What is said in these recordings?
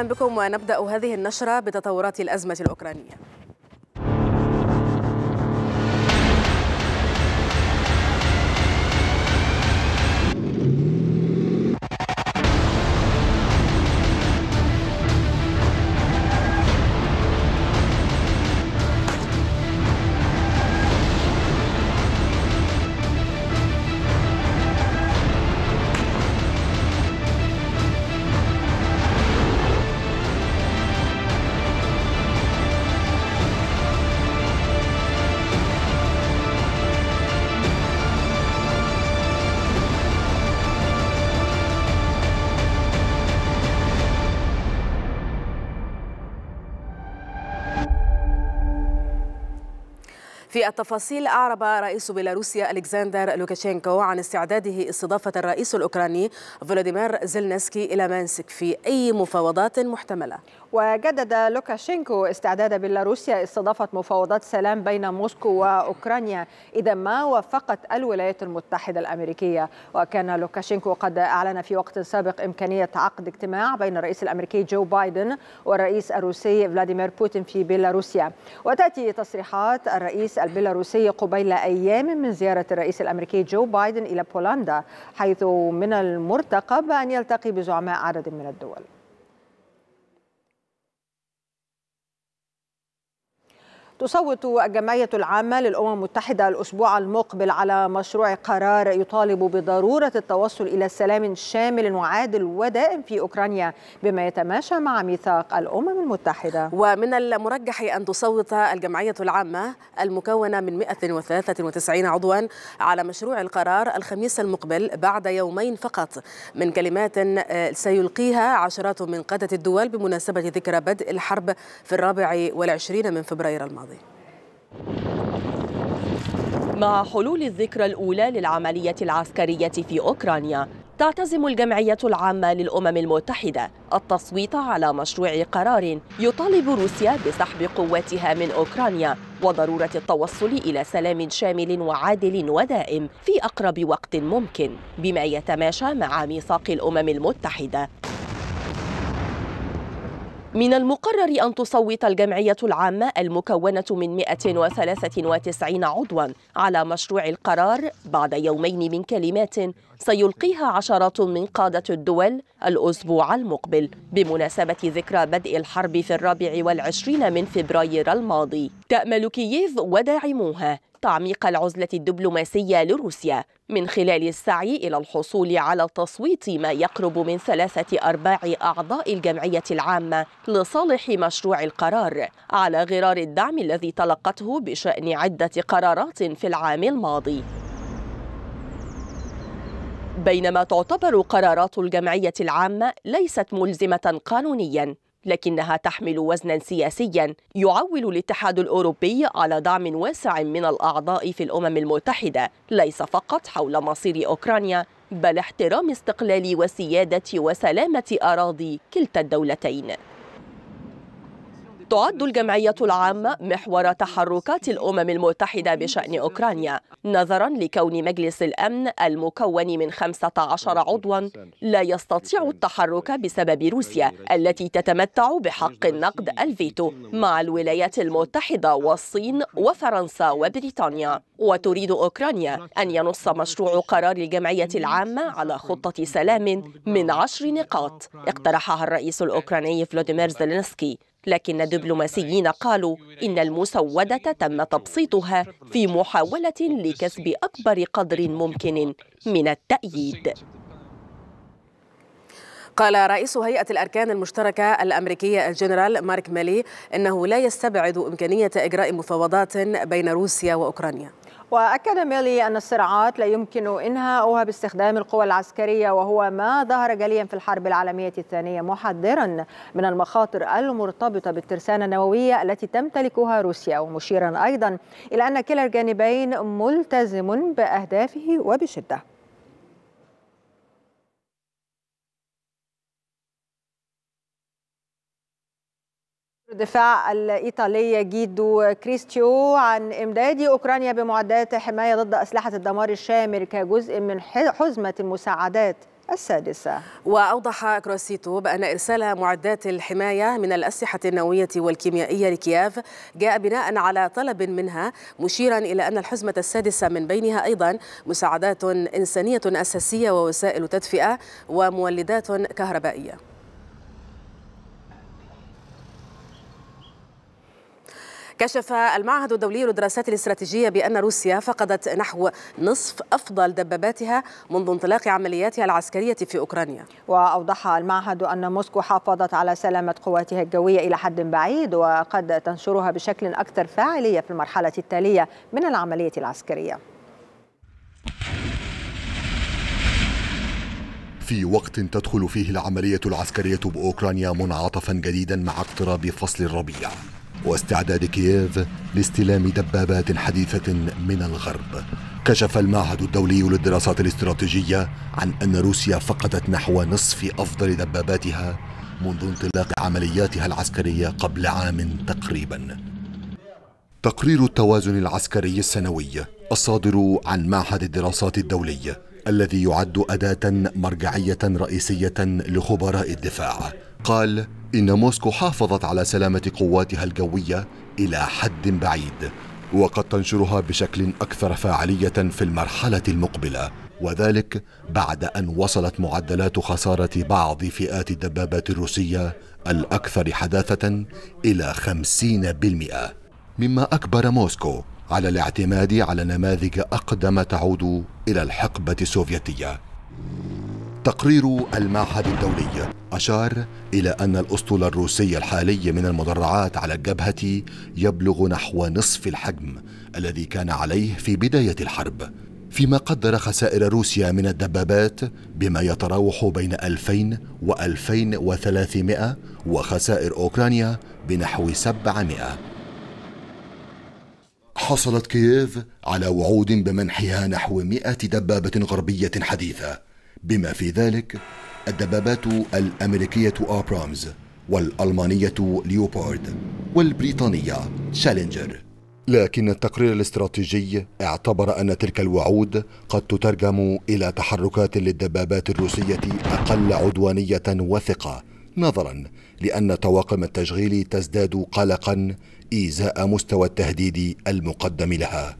أهلا بكم ونبدأ هذه النشرة بتطورات الأزمة الأوكرانية في التفاصيل أعرب رئيس بيلاروسيا ألكسندر لوكاشينكو عن استعداده استضافة الرئيس الأوكراني فولوديمير زيلنسكي إلى مانسك في أي مفاوضات محتملة وجدد لوكاشينكو استعداد بيلاروسيا استضافة مفاوضات سلام بين موسكو وأوكرانيا إذا ما وافقت الولايات المتحدة الأمريكية وكان لوكاشينكو قد أعلن في وقت سابق إمكانية عقد اجتماع بين الرئيس الأمريكي جو بايدن والرئيس الروسي فلاديمير بوتين في بيلاروسيا وتأتي تصريحات الرئيس البيلاروسي قبيل أيام من زيارة الرئيس الأمريكي جو بايدن إلى بولندا حيث من المرتقب أن يلتقي بزعماء عدد من الدول تصوت الجمعية العامة للأمم المتحدة الأسبوع المقبل على مشروع قرار يطالب بضرورة التوصل إلى سلام شامل وعادل ودائم في أوكرانيا بما يتماشى مع ميثاق الأمم المتحدة ومن المرجح أن تصوت الجمعية العامة المكونة من 193 عضوا على مشروع القرار الخميس المقبل بعد يومين فقط من كلمات آه، سيلقيها عشرات من قادة الدول بمناسبة ذكرى بدء الحرب في الرابع والعشرين من فبراير الماضي مع حلول الذكرى الأولى للعملية العسكرية في أوكرانيا تعتزم الجمعية العامة للأمم المتحدة التصويت على مشروع قرار يطالب روسيا بسحب قواتها من أوكرانيا وضرورة التوصل إلى سلام شامل وعادل ودائم في أقرب وقت ممكن بما يتماشى مع ميثاق الأمم المتحدة من المقرر أن تصوت الجمعية العامة المكونة من 193 عضوا على مشروع القرار بعد يومين من كلمات سيلقيها عشرات من قادة الدول الأسبوع المقبل بمناسبة ذكرى بدء الحرب في الرابع والعشرين من فبراير الماضي تأمل كييف وداعموها تعميق العزلة الدبلوماسية لروسيا من خلال السعي إلى الحصول على تصويت ما يقرب من ثلاثة أرباع أعضاء الجمعية العامة لصالح مشروع القرار على غرار الدعم الذي تلقته بشأن عدة قرارات في العام الماضي بينما تعتبر قرارات الجمعية العامة ليست ملزمة قانونياً لكنها تحمل وزنا سياسيا يعول الاتحاد الأوروبي على دعم واسع من الأعضاء في الأمم المتحدة ليس فقط حول مصير أوكرانيا بل احترام استقلال وسيادة وسلامة أراضي كلتا الدولتين تعد الجمعية العامة محور تحركات الأمم المتحدة بشأن أوكرانيا نظرا لكون مجلس الأمن المكون من 15 عضوا لا يستطيع التحرك بسبب روسيا التي تتمتع بحق النقد الفيتو مع الولايات المتحدة والصين وفرنسا وبريطانيا وتريد أوكرانيا أن ينص مشروع قرار الجمعية العامة على خطة سلام من عشر نقاط اقترحها الرئيس الأوكراني فلوديمير زيلينسكي لكن دبلوماسيين قالوا إن المسودة تم تبسيطها في محاولة لكسب أكبر قدر ممكن من التأييد قال رئيس هيئة الأركان المشتركة الأمريكية الجنرال مارك مالي أنه لا يستبعد إمكانية إجراء مفاوضات بين روسيا وأوكرانيا وأكد ميلي أن الصراعات لا يمكن إنهاؤها باستخدام القوى العسكرية وهو ما ظهر جليا في الحرب العالمية الثانية محذرا من المخاطر المرتبطة بالترسانة النووية التي تمتلكها روسيا ومشيرا أيضا إلى أن كلا الجانبين ملتزم بأهدافه وبشدة الدفاع الإيطالية جيدو كريستيو عن إمداد أوكرانيا بمعدات حماية ضد أسلحة الدمار الشامل كجزء من حزمة المساعدات السادسة وأوضح كروسيتو بأن إرسال معدات الحماية من الأسلحة النووية والكيميائية لكييف جاء بناء على طلب منها مشيرا إلى أن الحزمة السادسة من بينها أيضا مساعدات إنسانية أساسية ووسائل تدفئة ومولدات كهربائية كشف المعهد الدولي للدراسات الاستراتيجية بأن روسيا فقدت نحو نصف أفضل دباباتها منذ انطلاق عملياتها العسكرية في أوكرانيا وأوضح المعهد أن موسكو حافظت على سلامة قواتها الجوية إلى حد بعيد وقد تنشرها بشكل أكثر فاعلية في المرحلة التالية من العملية العسكرية في وقت تدخل فيه العملية العسكرية بأوكرانيا منعطفا جديدا مع اقتراب فصل الربيع واستعداد كييف لاستلام دبابات حديثة من الغرب كشف المعهد الدولي للدراسات الاستراتيجية عن أن روسيا فقدت نحو نصف أفضل دباباتها منذ انطلاق عملياتها العسكرية قبل عام تقريبا تقرير التوازن العسكري السنوي الصادر عن معهد الدراسات الدولي الذي يعد أداة مرجعية رئيسية لخبراء الدفاع قال إن موسكو حافظت على سلامة قواتها الجوية إلى حد بعيد وقد تنشرها بشكل أكثر فاعلية في المرحلة المقبلة وذلك بعد أن وصلت معدلات خسارة بعض فئات الدبابات الروسية الأكثر حداثة إلى 50% مما أكبر موسكو على الاعتماد على نماذج أقدم تعود إلى الحقبة السوفيتية تقرير المعهد الدولي أشار إلى أن الأسطول الروسي الحالي من المدرعات على الجبهة يبلغ نحو نصف الحجم الذي كان عليه في بداية الحرب فيما قدر خسائر روسيا من الدبابات بما يتراوح بين 2000 و 2300 وخسائر أوكرانيا بنحو 700 حصلت كييف على وعود بمنحها نحو 100 دبابة غربية حديثة بما في ذلك الدبابات الأمريكية أبرامز والألمانية ليوبارد والبريطانية تشالنجر لكن التقرير الاستراتيجي اعتبر أن تلك الوعود قد تترجم إلى تحركات للدبابات الروسية أقل عدوانية وثقة نظرا لأن طواقم التشغيل تزداد قلقا إزاء مستوى التهديد المقدم لها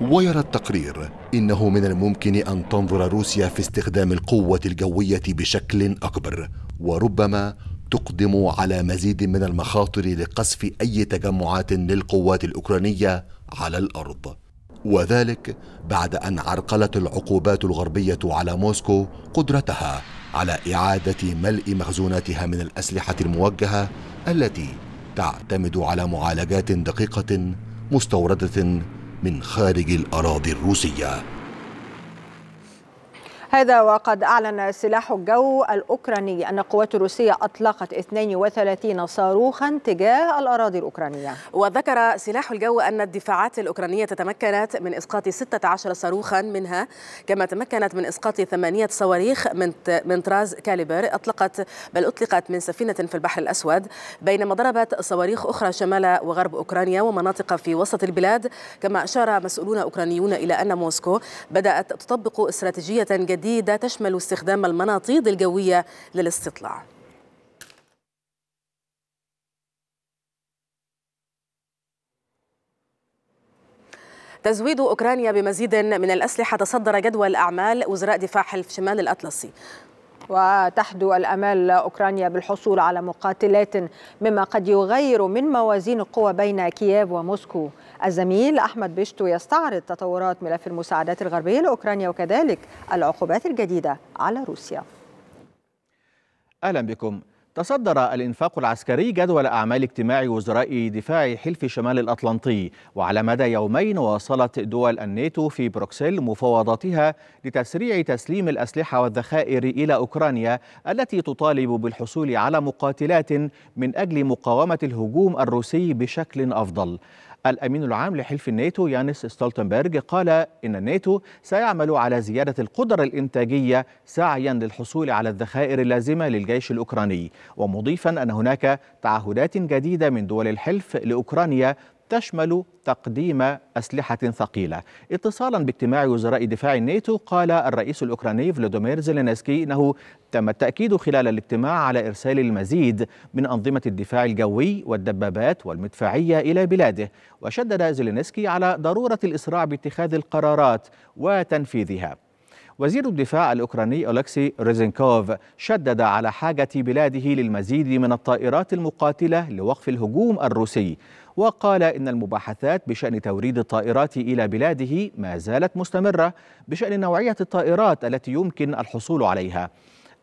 ويرى التقرير انه من الممكن ان تنظر روسيا في استخدام القوه الجويه بشكل اكبر وربما تقدم على مزيد من المخاطر لقصف اي تجمعات للقوات الاوكرانيه على الارض وذلك بعد ان عرقلت العقوبات الغربيه على موسكو قدرتها على اعاده ملء مخزوناتها من الاسلحه الموجهه التي تعتمد على معالجات دقيقه مستورده من خارج الأراضي الروسية هذا وقد أعلن سلاح الجو الأوكراني أن القوات الروسية أطلقت 32 صاروخا تجاه الأراضي الأوكرانية وذكر سلاح الجو أن الدفاعات الأوكرانية تمكنت من إسقاط 16 صاروخا منها كما تمكنت من إسقاط ثمانية صواريخ من من طراز كاليبر أطلقت بل أطلقت من سفينة في البحر الأسود بينما ضربت صواريخ أخرى شمال وغرب أوكرانيا ومناطق في وسط البلاد كما أشار مسؤولون أوكرانيون إلى أن موسكو بدأت تطبق استراتيجية جديدة جديدة تشمل استخدام المناطيد الجوية للاستطلاع تزويد أوكرانيا بمزيد من الأسلحة تصدر جدول أعمال وزراء دفاع حلف شمال الأطلسي وتحدو الامال اوكرانيا بالحصول على مقاتلات مما قد يغير من موازين القوى بين كييف وموسكو الزميل أحمد بيشتو يستعرض تطورات ملف المساعدات الغربية لأوكرانيا وكذلك العقوبات الجديدة على روسيا أهلا بكم تصدر الإنفاق العسكري جدول أعمال اجتماع وزراء دفاع حلف شمال الأطلنطي وعلى مدى يومين واصلت دول الناتو في بروكسل مفاوضاتها لتسريع تسليم الأسلحة والذخائر إلى أوكرانيا التي تطالب بالحصول على مقاتلات من أجل مقاومة الهجوم الروسي بشكل أفضل الأمين العام لحلف الناتو يانس ستولتنبرغ قال إن الناتو سيعمل على زيادة القدرة الإنتاجية سعيا للحصول على الذخائر اللازمة للجيش الأوكراني ومضيفا أن هناك تعهدات جديدة من دول الحلف لأوكرانيا تشمل تقديم أسلحة ثقيلة اتصالا باجتماع وزراء دفاع الناتو قال الرئيس الأوكراني فلاديمير زيلينسكي أنه تم التأكيد خلال الاجتماع على إرسال المزيد من أنظمة الدفاع الجوي والدبابات والمدفعية إلى بلاده وشدد زيلينسكي على ضرورة الإسراع باتخاذ القرارات وتنفيذها وزير الدفاع الأوكراني أولكسي ريزينكوف شدد على حاجة بلاده للمزيد من الطائرات المقاتلة لوقف الهجوم الروسي وقال إن المباحثات بشأن توريد الطائرات إلى بلاده ما زالت مستمرة بشأن نوعية الطائرات التي يمكن الحصول عليها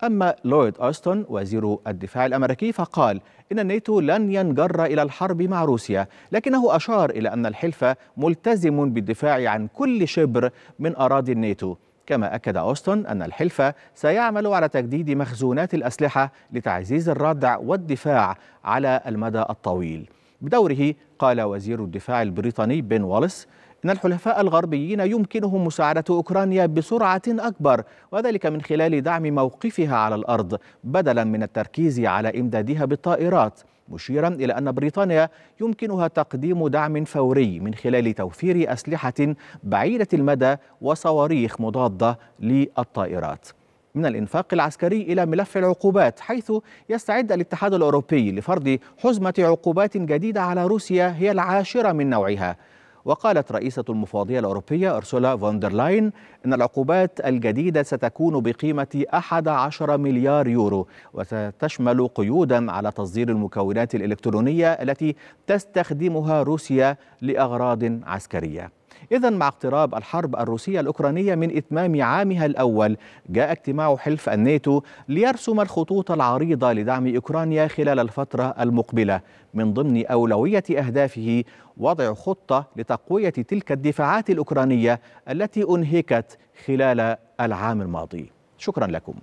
أما لويد أوستون وزير الدفاع الأمريكي فقال إن الناتو لن ينجر إلى الحرب مع روسيا لكنه أشار إلى أن الحلف ملتزم بالدفاع عن كل شبر من أراضي الناتو كما أكد أوستون أن الحلف سيعمل على تجديد مخزونات الأسلحة لتعزيز الردع والدفاع على المدى الطويل بدوره قال وزير الدفاع البريطاني بن والس إن الحلفاء الغربيين يمكنهم مساعدة أوكرانيا بسرعة أكبر وذلك من خلال دعم موقفها على الأرض بدلا من التركيز على إمدادها بالطائرات مشيرا إلى أن بريطانيا يمكنها تقديم دعم فوري من خلال توفير أسلحة بعيدة المدى وصواريخ مضادة للطائرات من الإنفاق العسكري إلى ملف العقوبات حيث يستعد الاتحاد الأوروبي لفرض حزمة عقوبات جديدة على روسيا هي العاشرة من نوعها وقالت رئيسة المفوضية الأوروبية أرسولا فوندرلاين أن العقوبات الجديدة ستكون بقيمة 11 مليار يورو وستشمل قيودا على تصدير المكونات الإلكترونية التي تستخدمها روسيا لأغراض عسكرية إذا مع اقتراب الحرب الروسية الأوكرانية من إتمام عامها الأول جاء اجتماع حلف الناتو ليرسم الخطوط العريضة لدعم أوكرانيا خلال الفترة المقبلة من ضمن أولوية أهدافه وضع خطة لتقوية تلك الدفاعات الأوكرانية التي أنهكت خلال العام الماضي شكرا لكم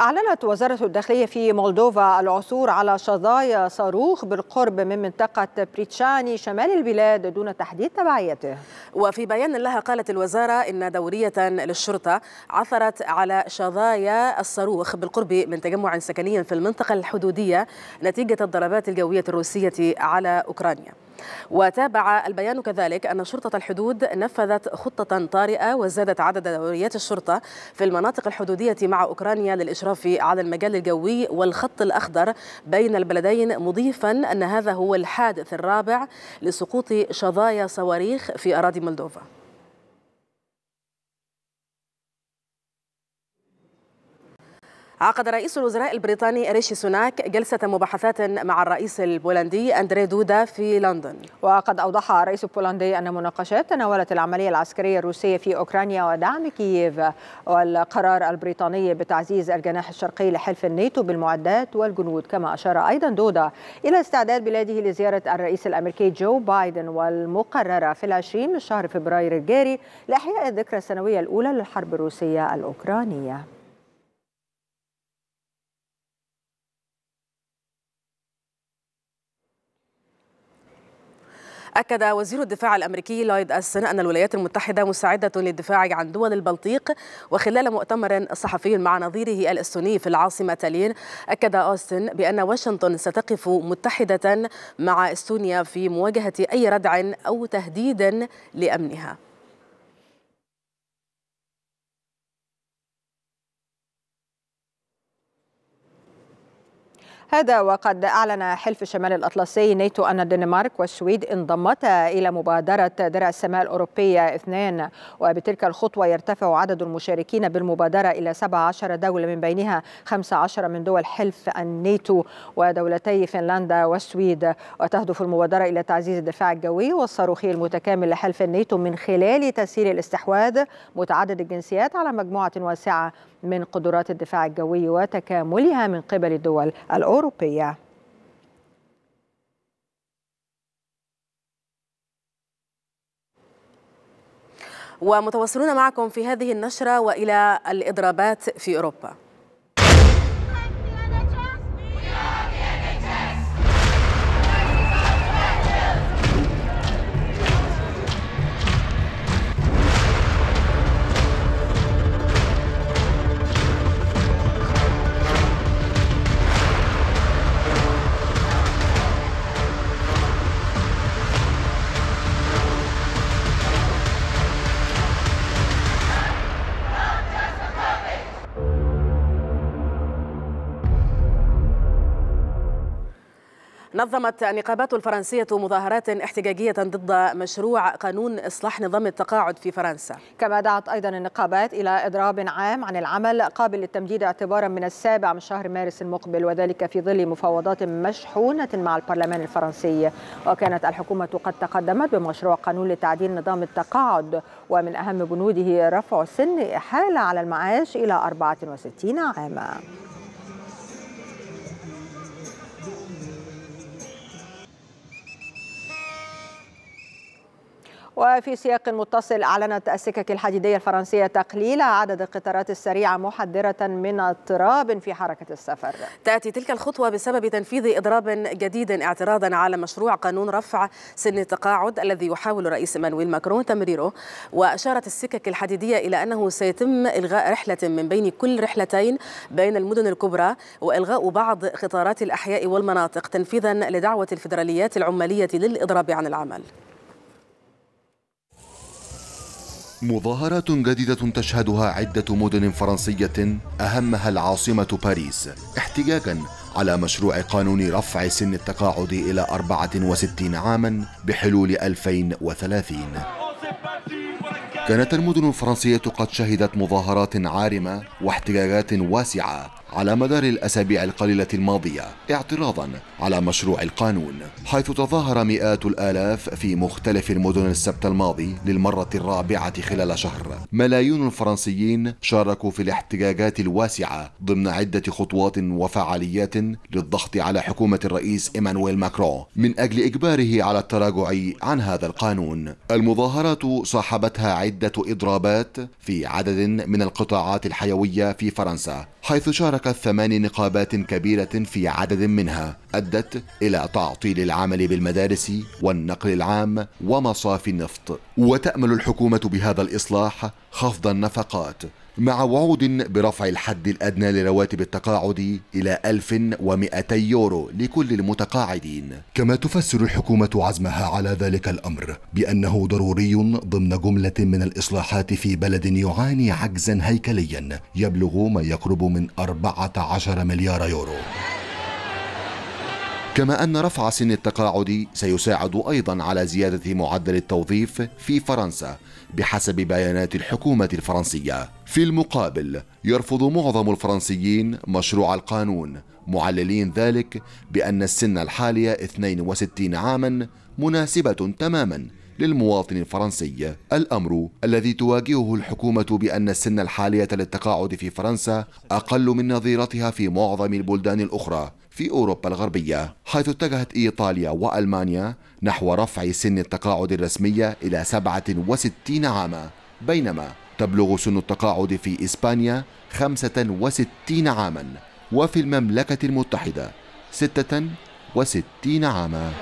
أعلنت وزارة الداخلية في مولدوفا العثور على شظايا صاروخ بالقرب من منطقة بريتشاني شمال البلاد دون تحديد تبعيته وفي بيان لها قالت الوزارة إن دورية للشرطة عثرت على شظايا الصاروخ بالقرب من تجمع سكني في المنطقة الحدودية نتيجة الضربات الجوية الروسية على أوكرانيا وتابع البيان كذلك أن شرطة الحدود نفذت خطة طارئة وزادت عدد دوريات الشرطة في المناطق الحدودية مع أوكرانيا للإشراف على المجال الجوي والخط الأخضر بين البلدين مضيفا أن هذا هو الحادث الرابع لسقوط شظايا صواريخ في أراضي مولدوفا عقد رئيس الوزراء البريطاني ريشي سوناك جلسة مباحثات مع الرئيس البولندي أندري دودا في لندن وقد أوضح الرئيس البولندي أن مناقشات تناولت العملية العسكرية الروسية في أوكرانيا ودعم كييف والقرار البريطاني بتعزيز الجناح الشرقي لحلف الناتو بالمعدات والجنود كما أشار أيضا دودا إلى استعداد بلاده لزيارة الرئيس الأمريكي جو بايدن والمقررة في العشرين من شهر فبراير الجاري لإحياء الذكرى السنوية الأولى للحرب الروسية الأوكرانية أكد وزير الدفاع الأمريكي لويد أسن أن الولايات المتحدة مساعدة للدفاع عن دول البلطيق وخلال مؤتمر صحفي مع نظيره الأستوني في العاصمة تالين أكد أوستن بأن واشنطن ستقف متحدة مع استونيا في مواجهة أي ردع أو تهديد لأمنها هذا وقد أعلن حلف شمال الأطلسي نيتو أن الدنمارك والسويد انضمتا إلى مبادرة درع السماء الأوروبية اثنين وبتلك الخطوة يرتفع عدد المشاركين بالمبادرة إلى 17 دولة من بينها 15 من دول حلف الناتو ودولتي فنلندا والسويد وتهدف المبادرة إلى تعزيز الدفاع الجوي والصاروخي المتكامل لحلف الناتو من خلال تسهيل الاستحواذ متعدد الجنسيات على مجموعة واسعة من قدرات الدفاع الجوي وتكاملها من قبل الدول الأوروبية ومتواصلون معكم في هذه النشرة وإلى الإضرابات في أوروبا نظمت النقابات الفرنسية مظاهرات احتجاجية ضد مشروع قانون إصلاح نظام التقاعد في فرنسا كما دعت أيضا النقابات إلى إضراب عام عن العمل قابل للتمديد اعتبارا من السابع من شهر مارس المقبل وذلك في ظل مفاوضات مشحونة مع البرلمان الفرنسي وكانت الحكومة قد تقدمت بمشروع قانون لتعديل نظام التقاعد ومن أهم بنوده رفع سن إحالة على المعاش إلى 64 عاما وفي سياق متصل أعلنت السكك الحديدية الفرنسية تقليل عدد القطارات السريعة محذرة من اضطراب في حركة السفر تأتي تلك الخطوة بسبب تنفيذ إضراب جديد اعتراضا على مشروع قانون رفع سن التقاعد الذي يحاول الرئيس مانويل ماكرون تمريره وأشارت السكك الحديدية إلى أنه سيتم إلغاء رحلة من بين كل رحلتين بين المدن الكبرى وإلغاء بعض قطارات الأحياء والمناطق تنفيذا لدعوة الفدراليات العمالية للإضراب عن العمل مظاهرات جديدة تشهدها عدة مدن فرنسية أهمها العاصمة باريس احتجاجا على مشروع قانون رفع سن التقاعد إلى 64 عاما بحلول 2030 كانت المدن الفرنسية قد شهدت مظاهرات عارمة واحتجاجات واسعة على مدار الأسابيع القليلة الماضية اعتراضا على مشروع القانون حيث تظاهر مئات الآلاف في مختلف المدن السبت الماضي للمرة الرابعة خلال شهر ملايين الفرنسيين شاركوا في الاحتجاجات الواسعة ضمن عدة خطوات وفعاليات للضغط على حكومة الرئيس إيمانويل ماكرون من أجل إجباره على التراجع عن هذا القانون المظاهرات صاحبتها عدة إضرابات في عدد من القطاعات الحيوية في فرنسا حيث شاركت ثمان نقابات كبيرة في عدد منها أدت إلى تعطيل العمل بالمدارس والنقل العام ومصافي النفط وتأمل الحكومة بهذا الإصلاح خفض النفقات مع وعود برفع الحد الأدنى لرواتب التقاعد إلى 1200 يورو لكل المتقاعدين كما تفسر الحكومة عزمها على ذلك الأمر بأنه ضروري ضمن جملة من الإصلاحات في بلد يعاني عجزا هيكليا يبلغ ما يقرب من 14 مليار يورو كما أن رفع سن التقاعد سيساعد أيضا على زيادة معدل التوظيف في فرنسا بحسب بيانات الحكومة الفرنسية. في المقابل يرفض معظم الفرنسيين مشروع القانون معللين ذلك بأن السن الحالية 62 عاما مناسبة تماما للمواطن الفرنسي الأمر الذي تواجهه الحكومة بأن السن الحالية للتقاعد في فرنسا أقل من نظيرتها في معظم البلدان الأخرى في أوروبا الغربية حيث اتجهت إيطاليا وألمانيا نحو رفع سن التقاعد الرسمية إلى 67 عاما بينما تبلغ سن التقاعد في إسبانيا 65 عاما وفي المملكة المتحدة 66 عاما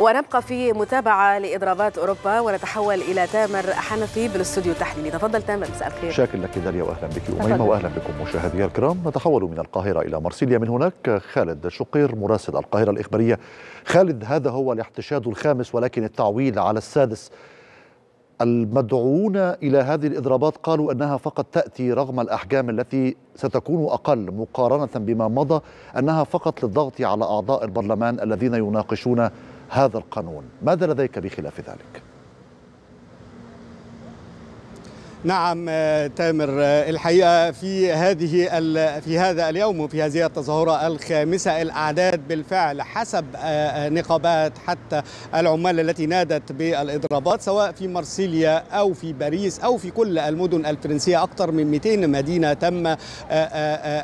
ونبقى في متابعة لإضرابات أوروبا ونتحول إلى تامر حنفي بالاستوديو التحليلي تفضل تامر مساء الخير شاكر لك داليا وأهلا بك أميمة وأهلا بكم مشاهدينا الكرام نتحول من القاهرة إلى مرسيليا من هناك خالد شقير مراسل القاهرة الإخبارية خالد هذا هو الاحتشاد الخامس ولكن التعويل على السادس المدعوون الى هذه الاضرابات قالوا انها فقط تاتي رغم الاحجام التي ستكون اقل مقارنه بما مضى انها فقط للضغط على اعضاء البرلمان الذين يناقشون هذا القانون ماذا لديك بخلاف ذلك؟ نعم آه، تامر آه، الحقيقه في هذه في هذا اليوم وفي هذه التظاهره الخامسه الاعداد بالفعل حسب آه، نقابات حتى العمال التي نادت بالاضرابات سواء في مرسيليا او في باريس او في كل المدن الفرنسيه اكثر من 200 مدينه تم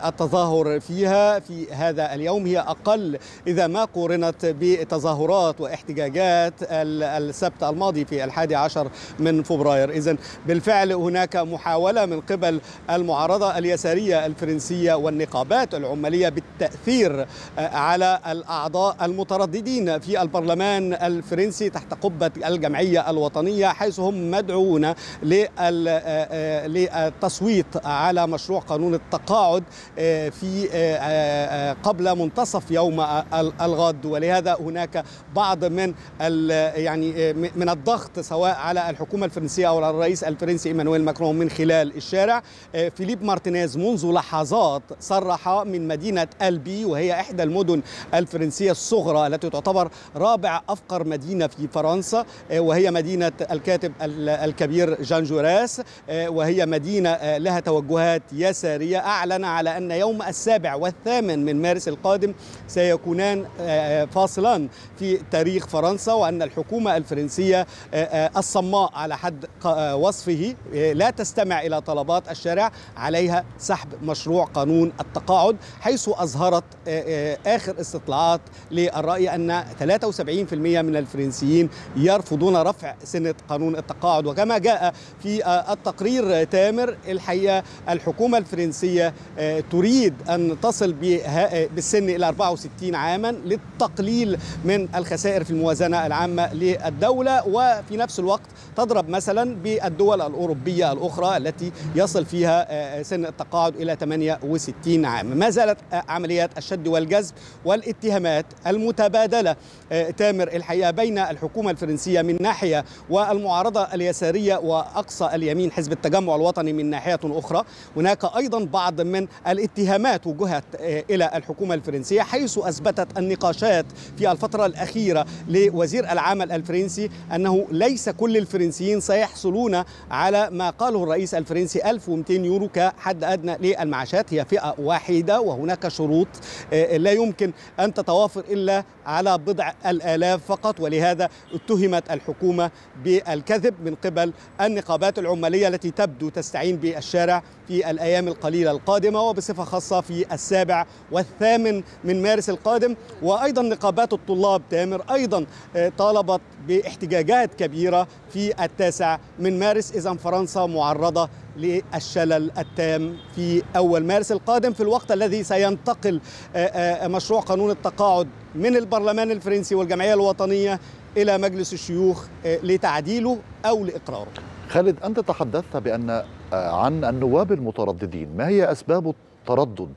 التظاهر فيها في هذا اليوم هي اقل اذا ما قورنت بتظاهرات واحتجاجات السبت الماضي في الحادي عشر من فبراير اذا بالفعل هناك محاولة من قبل المعارضة اليسارية الفرنسية والنقابات العمالية بالتأثير آه، على الأعضاء المترددين في البرلمان الفرنسي تحت قبة الجمعية الوطنية حيث هم مدعوون آه، آه، للتصويت على مشروع قانون التقاعد في قبل منتصف يوم الغد ولهذا هناك بعض من يعني من الضغط سواء على الحكومة الفرنسية أو على الرئيس الفرنسي إيمانويل ايمانويل ماكرون من خلال الشارع آه، فيليب مارتينيز منذ لحظات صرح من مدينة ألبي وهي إحدى المدن الفرنسية الصغرى التي تعتبر رابع أفقر مدينة في فرنسا آه، وهي مدينة الكاتب الكبير جان جوراس آه، وهي مدينة لها توجهات يسارية أعلن على أن يوم السابع والثامن من مارس القادم سيكونان فاصلان في تاريخ فرنسا وأن الحكومة الفرنسية الصماء على حد وصفه لا تستمع إلى طلبات الشارع عليها سحب مشروع قانون التقاعد حيث أظهرت آه، آه، آخر استطلاعات للرأي أن 73% من الفرنسيين يرفضون رفع سنة قانون التقاعد وكما جاء في آه، التقرير تامر الحقيقة الحكومة الفرنسية تريد أن تصل بالسن إلى 64 عاما للتقليل من الخسائر في الموازنة العامة للدولة وفي نفس الوقت تضرب مثلا بالدول الأوروبية العمرية الأخرى التي يصل فيها آه، آه، سن التقاعد إلى 68 عام ما زالت آه، عمليات الشد والجذب والاتهامات المتبادلة تامر الحقيقة بين الحكومة الفرنسية من ناحية والمعارضة اليسارية وأقصى اليمين حزب التجمع الوطني من ناحية أخرى هناك أيضا بعض من الاتهامات وجهت إلى الحكومة الفرنسية حيث أثبتت النقاشات في الفترة الأخيرة لوزير العمل الفرنسي أنه ليس كل الفرنسيين سيحصلون على ما قاله الرئيس الفرنسي 1200 يورو كحد أدنى للمعاشات هي فئة واحدة وهناك شروط آه، لا يمكن أن تتوافر إلا على بضع الآلاف فقط ولهذا اتهمت الحكومة بالكذب من قبل النقابات العمالية التي تبدو تستعين بالشارع في الأيام القليلة القادمة وبصفة خاصة في السابع والثامن من مارس القادم وأيضا نقابات الطلاب تامر أيضا آه، طالبت باحتجاجات كبيرة في التاسع من مارس إذا فرنسا معرضة للشلل التام في أول مارس القادم في الوقت الذي سينتقل آه، آه، مشروع قانون التقاعد من البرلمان الفرنسي والجمعية الوطنية إلى مجلس الشيوخ لتعديله أو لإقراره خالد أنت تحدثت بأن آه، عن النواب المترددين ما هي أسباب التردد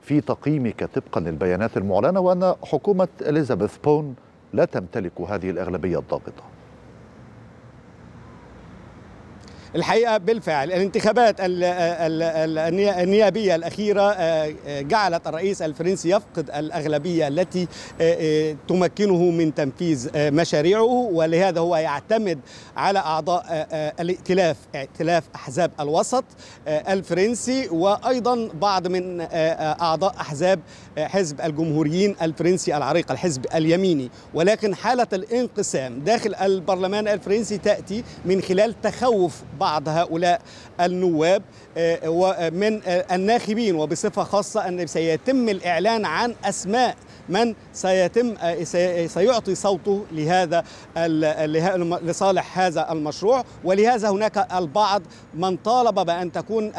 في تقييمك طبقا للبيانات المعلنة وأن حكومة إليزابيث بون لا تمتلك هذه الأغلبية الضابطة الحقيقه بالفعل الانتخابات النيابيه الاخيره آه، آه، جعلت الرئيس الفرنسي يفقد الاغلبيه التي آه، تمكنه من تنفيذ مشاريعه ولهذا هو يعتمد على اعضاء الائتلاف ائتلاف احزاب الوسط الفرنسي وايضا بعض من اعضاء احزاب حزب الجمهوريين الفرنسي العريق الحزب اليميني ولكن حاله الانقسام داخل البرلمان الفرنسي تاتي من خلال تخوف بعض هؤلاء النواب آه، آه، من آه، الناخبين وبصفة خاصة أن سيتم الإعلان عن أسماء من سيتم سيعطي صوته لهذا لصالح هذا المشروع ولهذا هناك البعض من طالب بأن تكون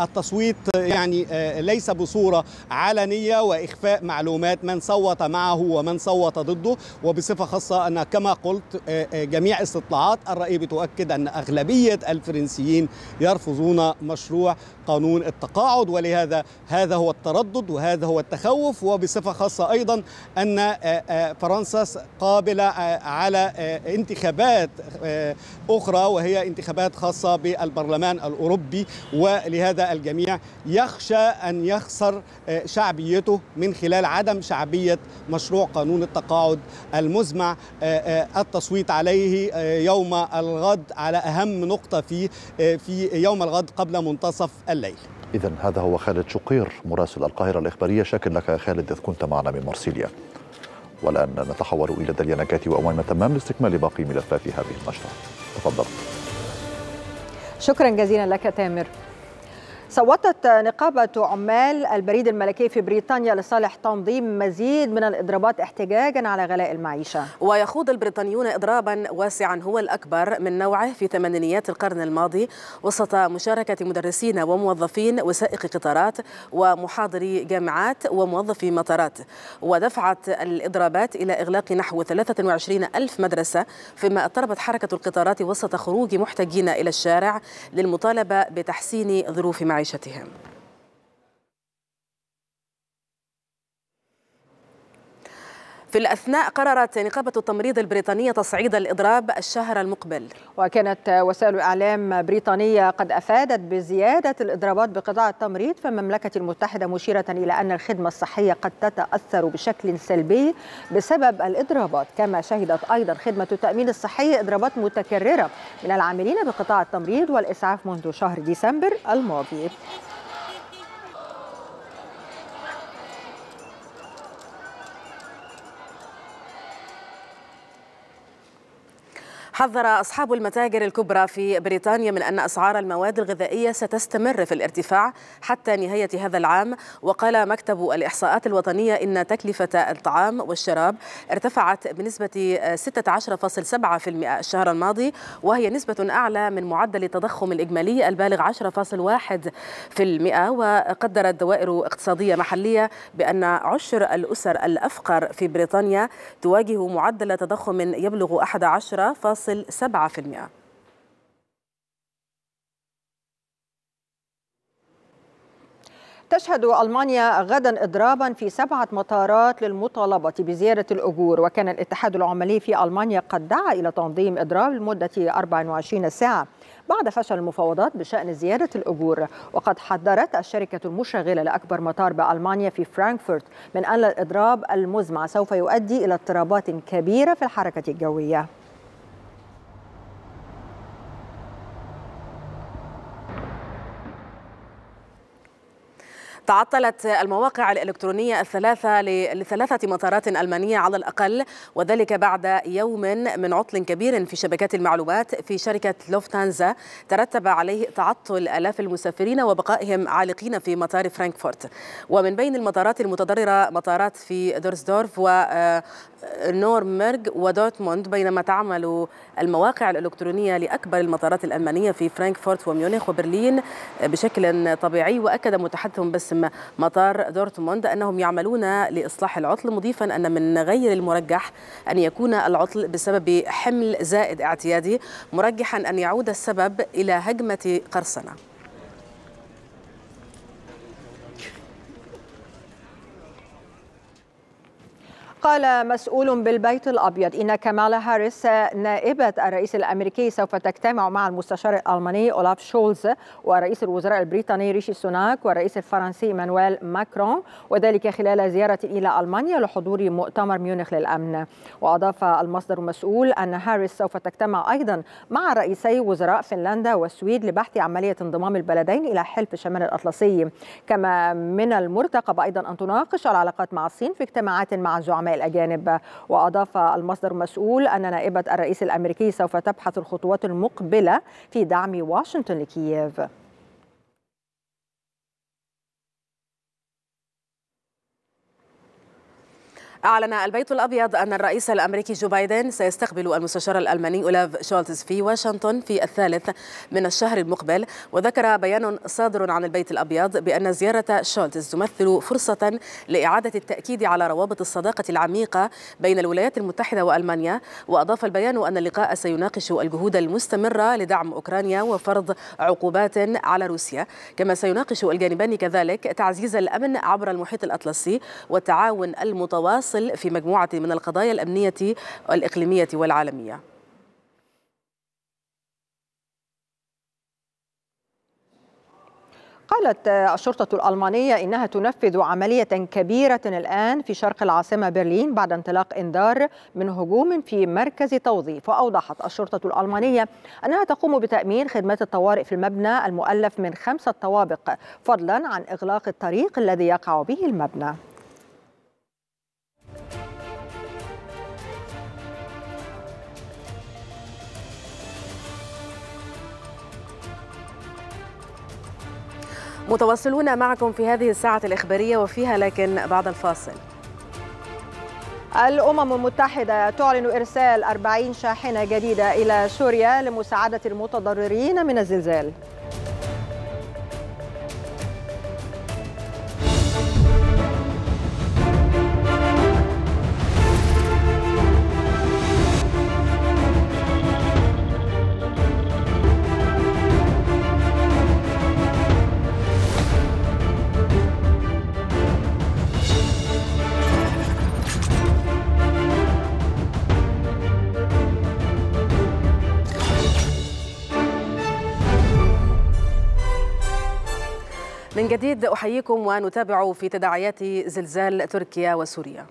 التصويت يعني ليس بصورة علنية وإخفاء معلومات من صوت معه ومن صوت ضده وبصفة خاصة أن كما قلت جميع استطلاعات الرأي بتؤكد أن أغلبية الفرنسيين يرفضون مشروع قانون التقاعد ولهذا هذا هو التردد وهذا هو التخوف وبصفة خاصة أيضا أن آه، آه، فرنسا قابلة آه، على انتخابات أخرى وهي انتخابات خاصة بالبرلمان الأوروبي ولهذا الجميع يخشى أن يخسر شعبيته من خلال عدم شعبية مشروع قانون التقاعد المزمع التصويت عليه يوم الغد على أهم نقطة فيه في يوم الغد قبل منتصف الليل الليل إذا هذا هو خالد شقير مراسل القاهرة الإخبارية شاكر لك يا خالد إذ كنت معنا من مرسيليا والآن نتحول إلى داليا نكاتي تمام لاستكمال باقي ملفات هذه النشرة تفضل شكرا جزيلا لك تامر صوتت نقابة عمال البريد الملكي في بريطانيا لصالح تنظيم مزيد من الإضرابات احتجاجا على غلاء المعيشة ويخوض البريطانيون إضرابا واسعا هو الأكبر من نوعه في ثمانينيات القرن الماضي وسط مشاركة مدرسين وموظفين وسائق قطارات ومحاضري جامعات وموظفي مطارات ودفعت الإضرابات إلى إغلاق نحو 23 ألف مدرسة فيما اضطربت حركة القطارات وسط خروج محتجين إلى الشارع للمطالبة بتحسين ظروف معيشتهم معيشتهم في الأثناء قررت نقابة التمريض البريطانية تصعيد الإضراب الشهر المقبل وكانت وسائل إعلام بريطانية قد أفادت بزيادة الإضرابات بقطاع التمريض في المملكة المتحدة مشيرة إلى أن الخدمة الصحية قد تتأثر بشكل سلبي بسبب الإضرابات كما شهدت أيضا خدمة التأمين الصحي إضرابات متكررة من العاملين بقطاع التمريض والإسعاف منذ شهر ديسمبر الماضي حذر أصحاب المتاجر الكبرى في بريطانيا من أن أسعار المواد الغذائية ستستمر في الارتفاع حتى نهاية هذا العام وقال مكتب الإحصاءات الوطنية إن تكلفة الطعام والشراب ارتفعت بنسبة 16.7% الشهر الماضي وهي نسبة أعلى من معدل التضخم الإجمالي البالغ 10.1% وقدرت دوائر اقتصادية محلية بأن عشر الأسر الأفقر في بريطانيا تواجه معدل تضخم يبلغ 11.1 7% تشهد ألمانيا غدا إضرابا في سبعة مطارات للمطالبة بزيادة الأجور وكان الاتحاد العمالي في ألمانيا قد دعا إلى تنظيم إضراب لمدة 24 ساعة بعد فشل المفاوضات بشأن زيادة الأجور وقد حذرت الشركة المشغلة لأكبر مطار بألمانيا في فرانكفورت من أن الإضراب المزمع سوف يؤدي إلى اضطرابات كبيرة في الحركة الجوية تعطلت المواقع الإلكترونية الثلاثة لثلاثة مطارات ألمانية على الأقل وذلك بعد يوم من عطل كبير في شبكات المعلومات في شركة لوفتانزا ترتب عليه تعطل آلاف المسافرين وبقائهم عالقين في مطار فرانكفورت ومن بين المطارات المتضررة مطارات في دورسدورف و آه، ودورتموند بينما تعمل المواقع الإلكترونية لأكبر المطارات الألمانية في فرانكفورت وميونخ وبرلين بشكل طبيعي وأكد متحدث باسم أمام مطار دورتموند أنهم يعملون لإصلاح العطل مضيفا أن من غير المرجح أن يكون العطل بسبب حمل زائد اعتيادي مرجحا أن يعود السبب إلى هجمة قرصنة قال مسؤول بالبيت الأبيض إن كمالا هاريس نائبة الرئيس الأمريكي سوف تجتمع مع المستشار الألماني أولاف شولز ورئيس الوزراء البريطاني ريشي سوناك والرئيس الفرنسي مانويل ماكرون وذلك خلال زيارة إلى ألمانيا لحضور مؤتمر ميونخ للأمن وأضاف المصدر المسؤول أن هاريس سوف تجتمع أيضا مع رئيسي وزراء فنلندا والسويد لبحث عملية انضمام البلدين إلى حلف شمال الأطلسي كما من المرتقب أيضا أن تناقش العلاقات مع الصين في اجتماعات مع زعماء الأجانب وأضاف المصدر مسؤول أن نائبة الرئيس الأمريكي سوف تبحث الخطوات المقبلة في دعم واشنطن لكييف أعلن البيت الأبيض أن الرئيس الأمريكي جو بايدن سيستقبل المستشار الألماني أولاف شولتز في واشنطن في الثالث من الشهر المقبل وذكر بيان صادر عن البيت الأبيض بأن زيارة شولتز تمثل فرصة لإعادة التأكيد على روابط الصداقة العميقة بين الولايات المتحدة وألمانيا وأضاف البيان أن اللقاء سيناقش الجهود المستمرة لدعم أوكرانيا وفرض عقوبات على روسيا كما سيناقش الجانبان كذلك تعزيز الأمن عبر المحيط الأطلسي والتعاون المتواصل يصل في مجموعة من القضايا الأمنية الإقليمية والعالمية قالت الشرطة الألمانية إنها تنفذ عملية كبيرة الآن في شرق العاصمة برلين بعد انطلاق إنذار من هجوم في مركز توظيف وأوضحت الشرطة الألمانية أنها تقوم بتأمين خدمات الطوارئ في المبنى المؤلف من خمسة طوابق فضلا عن إغلاق الطريق الذي يقع به المبنى متواصلون معكم في هذه الساعة الإخبارية وفيها لكن بعد الفاصل الأمم المتحدة تعلن إرسال 40 شاحنة جديدة إلى سوريا لمساعدة المتضررين من الزلزال من جديد أحييكم ونتابع في تداعيات زلزال تركيا وسوريا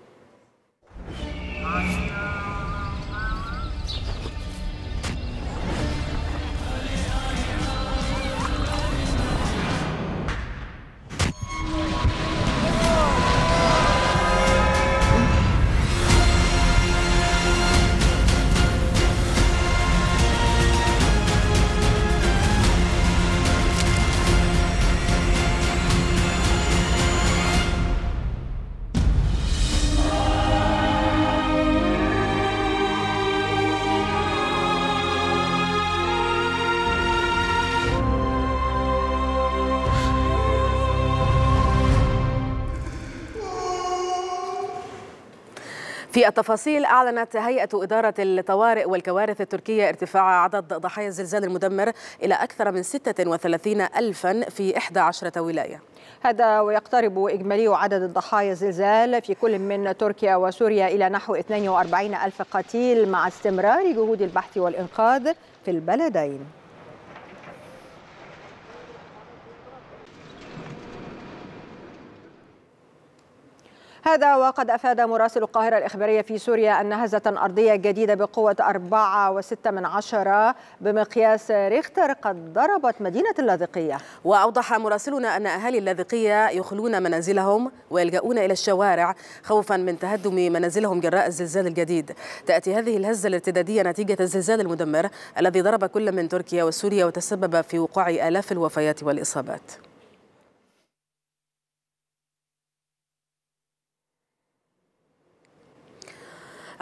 في التفاصيل أعلنت هيئة إدارة الطوارئ والكوارث التركية ارتفاع عدد ضحايا الزلزال المدمر إلى أكثر من 36 ألفا في 11 ولاية هذا ويقترب إجمالي عدد الضحايا الزلزال في كل من تركيا وسوريا إلى نحو 42 ألف قتيل مع استمرار جهود البحث والإنقاذ في البلدين هذا وقد أفاد مراسل القاهرة الإخبارية في سوريا أن هزة أرضية جديدة بقوة 4.6 من عشرة بمقياس ريختر قد ضربت مدينة اللاذقية وأوضح مراسلنا أن أهالي اللاذقية يخلون منازلهم ويلجؤون إلى الشوارع خوفا من تهدم منازلهم جراء الزلزال الجديد تأتي هذه الهزة الارتدادية نتيجة الزلزال المدمر الذي ضرب كل من تركيا وسوريا وتسبب في وقوع آلاف الوفيات والإصابات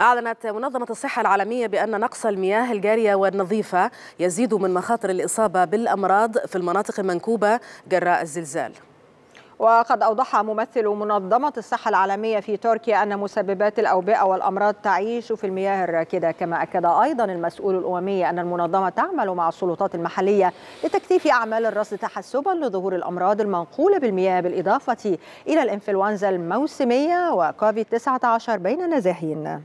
أعلنت منظمة الصحة العالمية بأن نقص المياه الجارية والنظيفة يزيد من مخاطر الإصابة بالأمراض في المناطق المنكوبة جراء الزلزال وقد أوضح ممثل منظمة الصحة العالمية في تركيا أن مسببات الأوبئة والأمراض تعيش في المياه الراكدة كما أكد أيضا المسؤول الأممي أن المنظمة تعمل مع السلطات المحلية لتكثيف أعمال الرصد تحسبا لظهور الأمراض المنقولة بالمياه بالإضافة إلى الإنفلونزا الموسمية وكوفيد 19 بين النازحين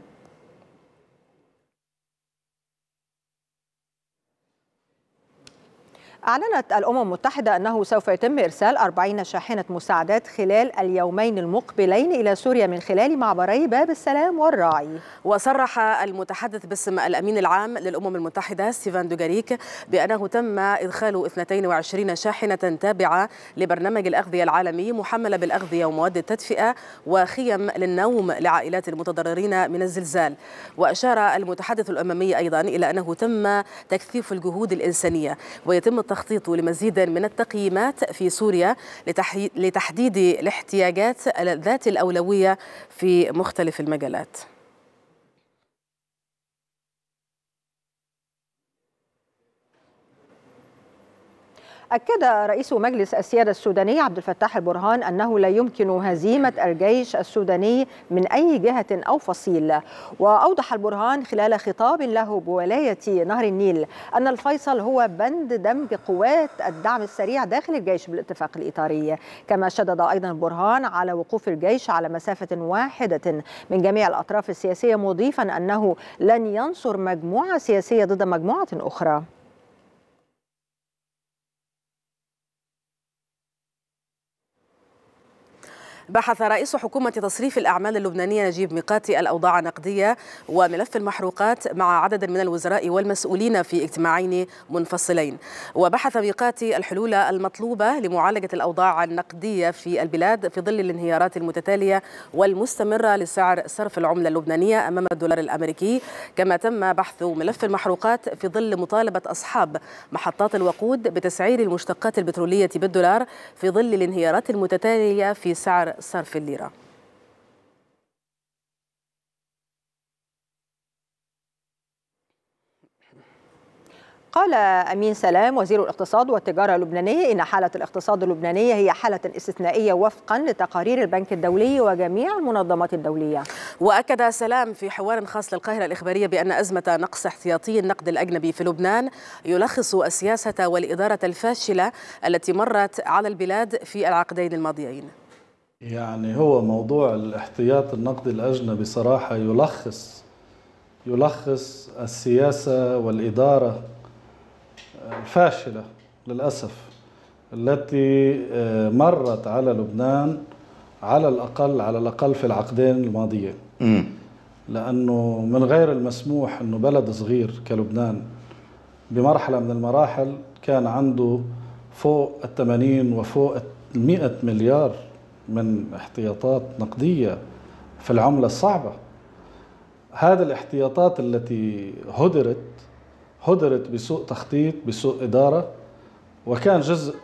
أعلنت الأمم المتحدة أنه سوف يتم إرسال 40 شاحنة مساعدات خلال اليومين المقبلين إلى سوريا من خلال معبري باب السلام والراعي وصرح المتحدث باسم الأمين العام للأمم المتحدة ستيفان دوغاريك بأنه تم إدخال 22 شاحنة تابعة لبرنامج الأغذية العالمي محملة بالأغذية ومواد التدفئة وخيم للنوم لعائلات المتضررين من الزلزال وأشار المتحدث الأممي أيضا إلى أنه تم تكثيف الجهود الإنسانية ويتم التطبيق التخطيط لمزيد من التقييمات في سوريا لتحديد الاحتياجات ذات الأولوية في مختلف المجالات أكد رئيس مجلس السيادة السوداني عبد الفتاح البرهان أنه لا يمكن هزيمة الجيش السوداني من أي جهة أو فصيل وأوضح البرهان خلال خطاب له بولاية نهر النيل أن الفيصل هو بند دمج قوات الدعم السريع داخل الجيش بالاتفاق الإطاري كما شدد أيضا البرهان على وقوف الجيش على مسافة واحدة من جميع الأطراف السياسية مضيفا أنه لن ينصر مجموعة سياسية ضد مجموعة أخرى بحث رئيس حكومة تصريف الأعمال اللبنانية نجيب ميقاتي الأوضاع النقدية وملف المحروقات مع عدد من الوزراء والمسؤولين في اجتماعين منفصلين وبحث ميقاتي الحلول المطلوبة لمعالجة الأوضاع النقدية في البلاد في ظل الانهيارات المتتالية والمستمرة لسعر صرف العملة اللبنانية أمام الدولار الأمريكي كما تم بحث ملف المحروقات في ظل مطالبة أصحاب محطات الوقود بتسعير المشتقات البترولية بالدولار في ظل الانهيارات المتتالية في سعر صرف الليرة قال أمين سلام وزير الاقتصاد والتجارة اللبناني إن حالة الاقتصاد اللبنانية هي حالة استثنائية وفقا لتقارير البنك الدولي وجميع المنظمات الدولية وأكد سلام في حوار خاص للقاهرة الإخبارية بأن أزمة نقص احتياطي النقد الأجنبي في لبنان يلخص السياسة والإدارة الفاشلة التي مرت على البلاد في العقدين الماضيين يعني هو موضوع الاحتياط النقدي الأجنبي صراحة يلخص يلخص السياسة والإدارة الفاشلة للأسف التي آه، مرت على لبنان على الأقل على الأقل في العقدين الماضيين لأنه من غير المسموح أنه بلد صغير كلبنان بمرحلة من المراحل كان عنده فوق الثمانين وفوق المئة مليار من احتياطات نقدية في العملة الصعبة هذه الاحتياطات التي هدرت هدرت بسوء تخطيط بسوء إدارة وكان جزء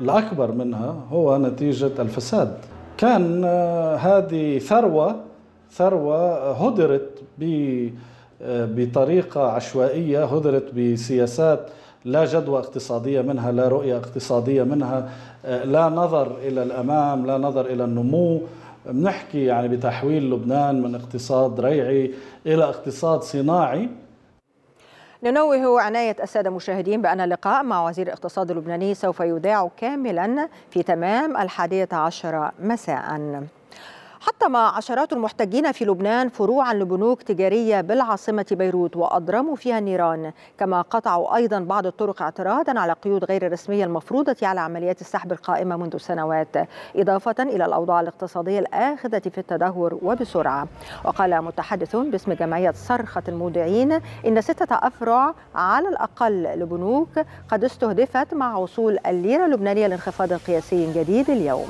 الأكبر منها هو نتيجة الفساد كان آه، هذه ثروة ثروة هدرت آه، بطريقة عشوائية هدرت بسياسات لا جدوى اقتصادية منها لا رؤية اقتصادية منها آه، لا نظر إلى الأمام لا نظر إلى النمو بنحكي يعني بتحويل لبنان من اقتصاد ريعي إلى اقتصاد صناعي ننوه عناية السادة المشاهدين بأن اللقاء مع وزير الاقتصاد اللبناني سوف يذاع كاملا في تمام الحادية عشر مساءً حطم عشرات المحتجين في لبنان فروعا لبنوك تجارية بالعاصمة بيروت وأضرموا فيها النيران كما قطعوا أيضا بعض الطرق اعتراضا على قيود غير الرسمية المفروضة على عمليات السحب القائمة منذ سنوات إضافة إلى الأوضاع الاقتصادية الآخذة في التدهور وبسرعة وقال متحدث باسم جمعية صرخة المودعين إن ستة أفرع على الأقل لبنوك قد استهدفت مع وصول الليرة اللبنانية لانخفاض قياسي جديد اليوم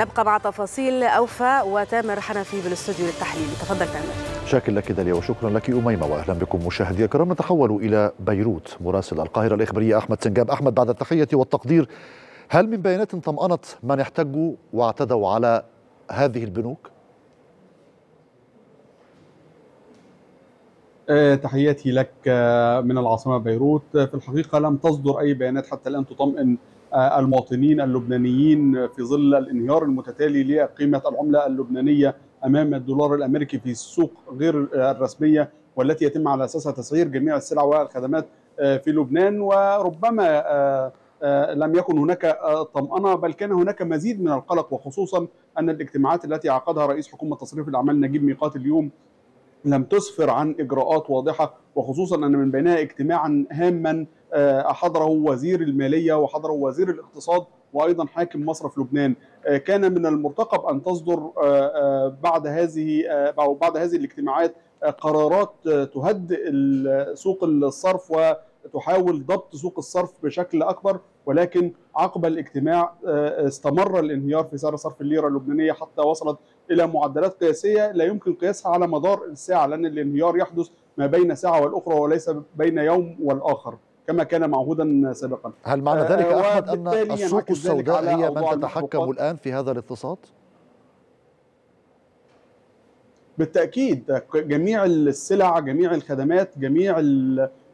نبقى مع تفاصيل أوفى وتامر حنفي بالاستوديو للتحليل تفضل تامر شاكر لك داليا وشكرا لك أميمة وأهلا بكم مشاهدي الكرام نتحول إلى بيروت مراسل القاهرة الإخبارية أحمد سنجاب أحمد بعد التحية والتقدير هل من بيانات طمأنت من احتجوا واعتدوا على هذه البنوك؟ آه، تحياتي لك آه، من العاصمة بيروت في الحقيقة لم تصدر أي بيانات حتى الآن تطمئن المواطنين اللبنانيين في ظل الانهيار المتتالي لقيمة العملة اللبنانية أمام الدولار الأمريكي في السوق غير الرسمية والتي يتم على أساسها تسعير جميع السلع والخدمات آه، في لبنان وربما آه، آه، لم يكن هناك طمأنة بل كان هناك مزيد من القلق وخصوصا أن الاجتماعات التي عقدها رئيس حكومة تصريف الأعمال نجيب ميقات اليوم لم تسفر عن اجراءات واضحه وخصوصا ان من بينها اجتماعا هاما آه، حضره وزير الماليه وحضره وزير الاقتصاد وايضا حاكم مصرف لبنان آه، كان من المرتقب ان تصدر آه، بعد هذه او بعد هذه الاجتماعات قرارات تهدئ سوق الصرف وتحاول ضبط سوق الصرف بشكل اكبر ولكن عقب الاجتماع آه، آه، استمر الانهيار في سعر صرف الليره اللبنانيه حتى وصلت الى معدلات قياسيه لا يمكن قياسها على مدار الساعه لان الانهيار يحدث ما بين ساعه والاخرى وليس بين يوم والاخر كما كان معهودا سابقا هل معنى آه، ذلك احمد ان السوق السوداء هي من تتحكم الان في هذا الاقتصاد؟ بالتاكيد جميع السلع جميع الخدمات جميع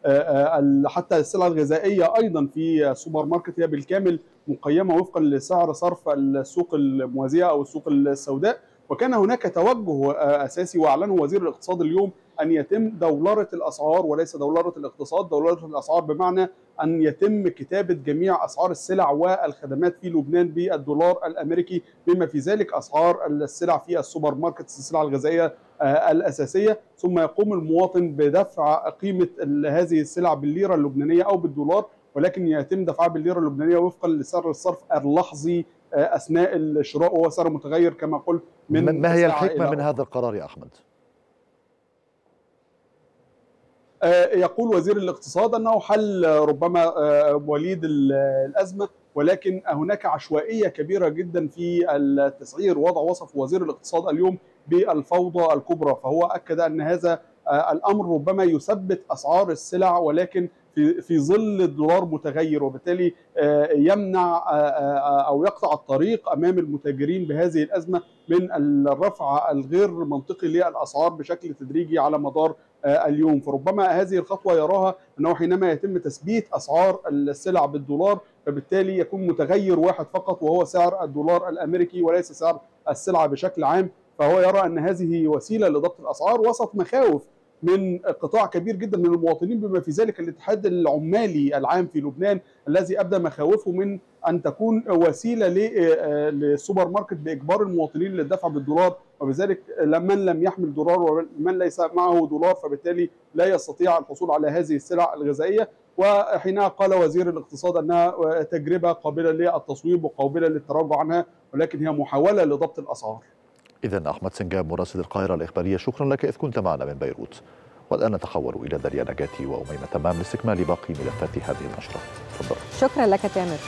آه، آه، حتى السلع الغذائيه ايضا في سوبر ماركت هي بالكامل مقيمه وفقا لسعر صرف السوق الموازيه او السوق السوداء وكان هناك توجه آه، اساسي واعلنه وزير الاقتصاد اليوم ان يتم دولره الاسعار وليس دولره الاقتصاد، دولره الاسعار بمعنى ان يتم كتابه جميع اسعار السلع والخدمات في لبنان بالدولار الامريكي بما في ذلك اسعار السلع في السوبر ماركت السلع الغذائيه آه، الاساسيه ثم يقوم المواطن بدفع قيمه هذه السلع بالليره اللبنانيه او بالدولار ولكن يتم دفعها بالليره اللبنانيه وفقا لسعر الصرف اللحظي آه، اثناء الشراء وهو سعر متغير كما قلت من ما هي الحكمه من هذا القرار يا احمد؟ آه، يقول وزير الاقتصاد انه حل ربما آه، وليد الازمه ولكن هناك عشوائيه كبيره جدا في التسعير وضع وصف وزير الاقتصاد اليوم بالفوضى الكبرى فهو اكد ان هذا آه، الامر ربما يثبت اسعار السلع ولكن في في ظل الدولار متغير وبالتالي آه، يمنع آه، آه، او يقطع الطريق امام المتاجرين بهذه الازمه من الرفع الغير منطقي للاسعار بشكل تدريجي على مدار اليوم فربما هذه الخطوه يراها انه حينما يتم تثبيت اسعار السلع بالدولار فبالتالي يكون متغير واحد فقط وهو سعر الدولار الامريكي وليس سعر السلعه بشكل عام فهو يرى ان هذه وسيله لضبط الاسعار وسط مخاوف من قطاع كبير جدا من المواطنين بما في ذلك الاتحاد العمالي العام في لبنان الذي ابدى مخاوفه من ان تكون وسيله آه، للسوبر ماركت لاجبار المواطنين للدفع بالدولار وبذلك من لم يحمل دولار ومن ليس معه دولار فبالتالي لا يستطيع الحصول على هذه السلع الغذائيه وحينها قال وزير الاقتصاد انها تجربه قابله للتصويب وقابله للتراجع عنها ولكن هي محاوله لضبط الاسعار إذا أحمد سنجاب مراسل القاهرة الإخبارية شكرا لك إذ كنت معنا من بيروت والآن نتحول إلى داليا نجاتي وأميمة تمام لاستكمال باقي ملفات هذه النشرة تفضل شكرا لك تامر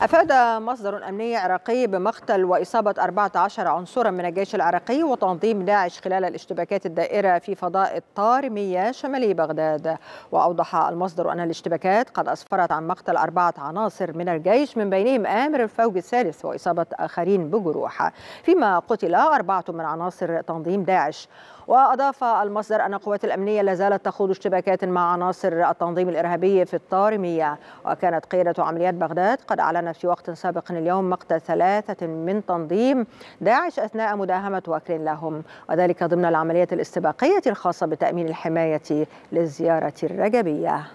أفاد مصدر أمني عراقي بمقتل وإصابة 14 عنصرا من الجيش العراقي وتنظيم داعش خلال الاشتباكات الدائرة في فضاء الطارمية شمالي بغداد وأوضح المصدر أن الاشتباكات قد أسفرت عن مقتل أربعة عناصر من الجيش من بينهم آمر الفوج الثالث وإصابة آخرين بجروح فيما قتل أربعة من عناصر تنظيم داعش وأضاف المصدر أن القوات الأمنية لا زالت تخوض اشتباكات مع عناصر التنظيم الإرهابي في الطارمية وكانت قيادة عمليات بغداد قد أعلنت في وقت سابق اليوم مقتل ثلاثة من تنظيم داعش أثناء مداهمة وكر لهم وذلك ضمن العمليات الاستباقية الخاصة بتأمين الحماية للزيارة الرجبية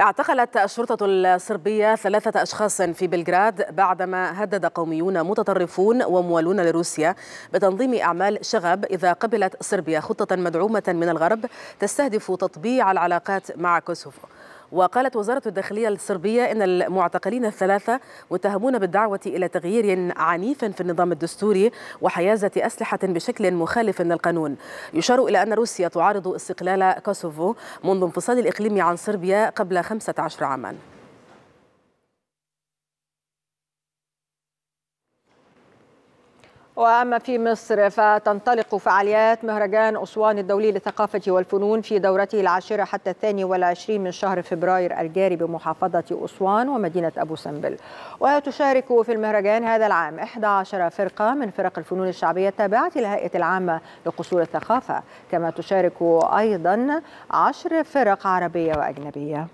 اعتقلت الشرطة الصربية ثلاثة أشخاص في بلغراد بعدما هدد قوميون متطرفون وموالون لروسيا بتنظيم أعمال شغب إذا قبلت صربيا خطة مدعومة من الغرب تستهدف تطبيع العلاقات مع كوسوفو وقالت وزارة الداخلية الصربية إن المعتقلين الثلاثة متهمون بالدعوة إلى تغيير عنيف في النظام الدستوري وحيازة أسلحة بشكل مخالف للقانون يشار إلى أن روسيا تعارض استقلال كوسوفو منذ انفصال الإقليم عن صربيا قبل 15 عاما وأما في مصر فتنطلق فعاليات مهرجان أسوان الدولي للثقافة والفنون في دورته العاشرة حتى الثاني والعشرين من شهر فبراير الجاري بمحافظة أسوان ومدينة أبو سمبل وتشارك في المهرجان هذا العام 11 فرقة من فرق الفنون الشعبية التابعة للهيئة العامة لقصور الثقافة كما تشارك أيضا 10 فرق عربية وأجنبية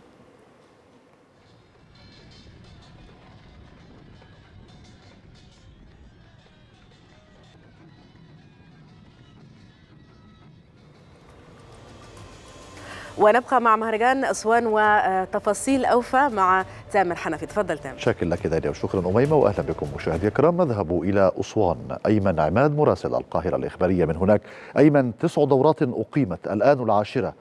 ونبقى مع مهرجان أسوان وتفاصيل أوفى مع تامر حنفي تفضل تامر شكرا لك داليا وشكرا أميمة وأهلا بكم مشاهدي الكرام نذهب إلى أسوان أيمن عماد مراسل القاهرة الإخبارية من هناك أيمن تسع دورات أقيمت الآن العاشرة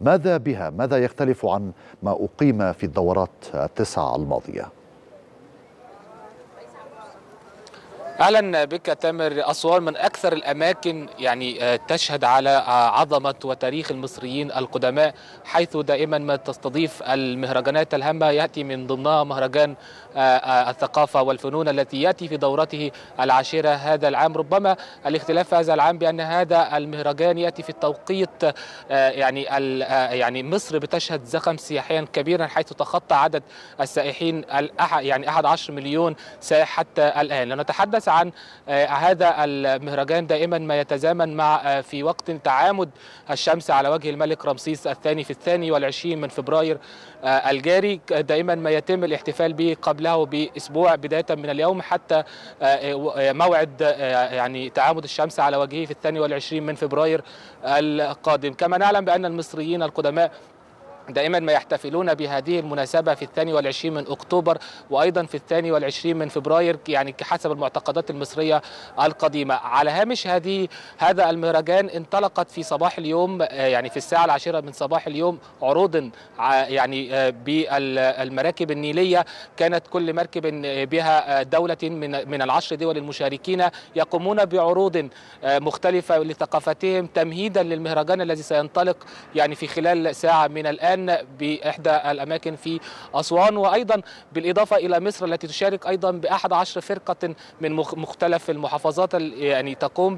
ماذا بها ماذا يختلف عن ما أقيم في الدورات التسع الماضية اهلا بك تامر اسوان من اكثر الاماكن يعني آه، تشهد على آه، عظمه وتاريخ المصريين القدماء حيث دائما ما تستضيف المهرجانات الهامه ياتي من ضمنها مهرجان آه، الثقافه والفنون التي ياتي في دورته العاشره هذا العام ربما الاختلاف هذا العام بان هذا المهرجان ياتي في التوقيت يعني يعني مصر بتشهد زخم سياحيا كبيرا حيث تخطى عدد السائحين يعني 11 مليون سائح حتى الان لنتحدث عن آه، هذا المهرجان دائما ما يتزامن مع آه، في وقت تعامد الشمس على وجه الملك رمسيس الثاني في الثاني والعشرين من فبراير آه، الجاري دائما ما يتم الاحتفال به قبله باسبوع بدايه من اليوم حتى موعد يعني تعامد الشمس على وجهه في الثاني والعشرين من فبراير القادم كما نعلم بان المصريين القدماء دائما ما يحتفلون بهذه المناسبة في الثاني والعشرين من أكتوبر وأيضا في الثاني والعشرين من فبراير يعني حسب المعتقدات المصرية القديمة على هامش هذه هذا المهرجان انطلقت في صباح اليوم آه، يعني في الساعة العاشرة من صباح اليوم عروض آه، يعني آه، بالمراكب النيلية كانت كل مركب بها دولة من من العشر دول المشاركين يقومون بعروض مختلفة لثقافتهم تمهيدا للمهرجان الذي سينطلق يعني في خلال ساعة من الآن السن بإحدى الأماكن في أسوان وأيضا بالإضافة إلى مصر التي تشارك أيضا بأحد عشر فرقة من مختلف المحافظات يعني تقوم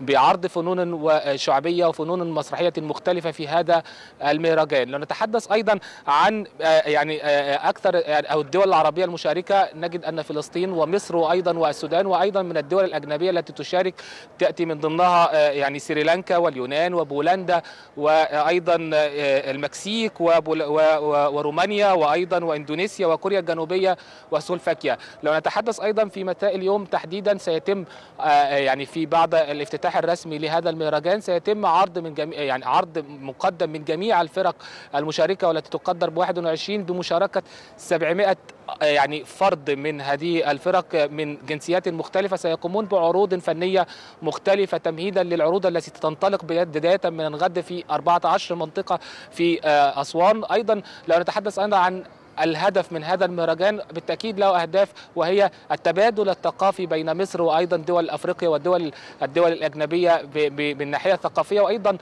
بعرض فنون شعبية وفنون مسرحية مختلفة في هذا المهرجان لنتحدث نتحدث أيضا عن يعني أكثر أو الدول العربية المشاركة نجد أن فلسطين ومصر وأيضا والسودان وأيضا من الدول الأجنبية التي تشارك تأتي من ضمنها يعني سريلانكا واليونان وبولندا وأيضا آه، آه، المكسيك ورومانيا وايضا واندونيسيا وكوريا الجنوبيه وسلوفاكيا لو نتحدث ايضا في متاء اليوم تحديدا سيتم آه، يعني في بعد الافتتاح الرسمي لهذا المهرجان سيتم عرض من جميع يعني عرض مقدم من جميع الفرق المشاركه والتي تقدر ب 21 بمشاركه 700 يعني فرد من هذه الفرق من جنسيات مختلفه سيقومون بعروض فنيه مختلفه تمهيدا للعروض التي تنطلق بدايه من الغد في 14 منطقه المنطقة في آه، أسوان أيضا لو نتحدث أيضا عن الهدف من هذا المهرجان بالتاكيد له اهداف وهي التبادل الثقافي بين مصر وايضا دول افريقيا والدول الدول الاجنبيه بالناحيه الثقافيه وايضا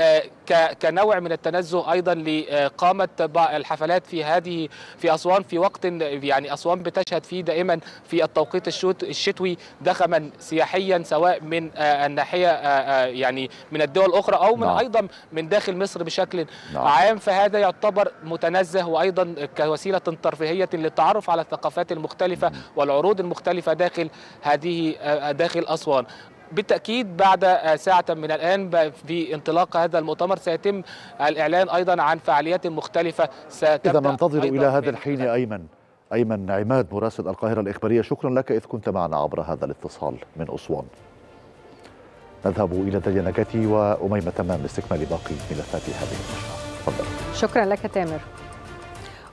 آه، كنوع من التنزه ايضا لقامه الحفلات في هذه في اسوان في وقت يعني اسوان بتشهد فيه دائما في التوقيت الشتوي دخما سياحيا سواء من آه، الناحيه آه، يعني من الدول الاخرى او من نعم. ايضا من داخل مصر بشكل نعم. عام فهذا يعتبر متنزه وايضا كوسيلة ترفيهية للتعرف على الثقافات المختلفة والعروض المختلفة داخل هذه آه، داخل أسوان بالتأكيد بعد آه، ساعة من الآن في انطلاق هذا المؤتمر سيتم الإعلان أيضا عن فعاليات مختلفة إذا ننتظر إلى هذا الحين أيمن أيمن عماد مراسل القاهرة الإخبارية شكرا لك إذ كنت معنا عبر هذا الاتصال من أسوان نذهب إلى داليا وأميمة تمام لاستكمال باقي ملفات هذه النشرة شكرا لك تامر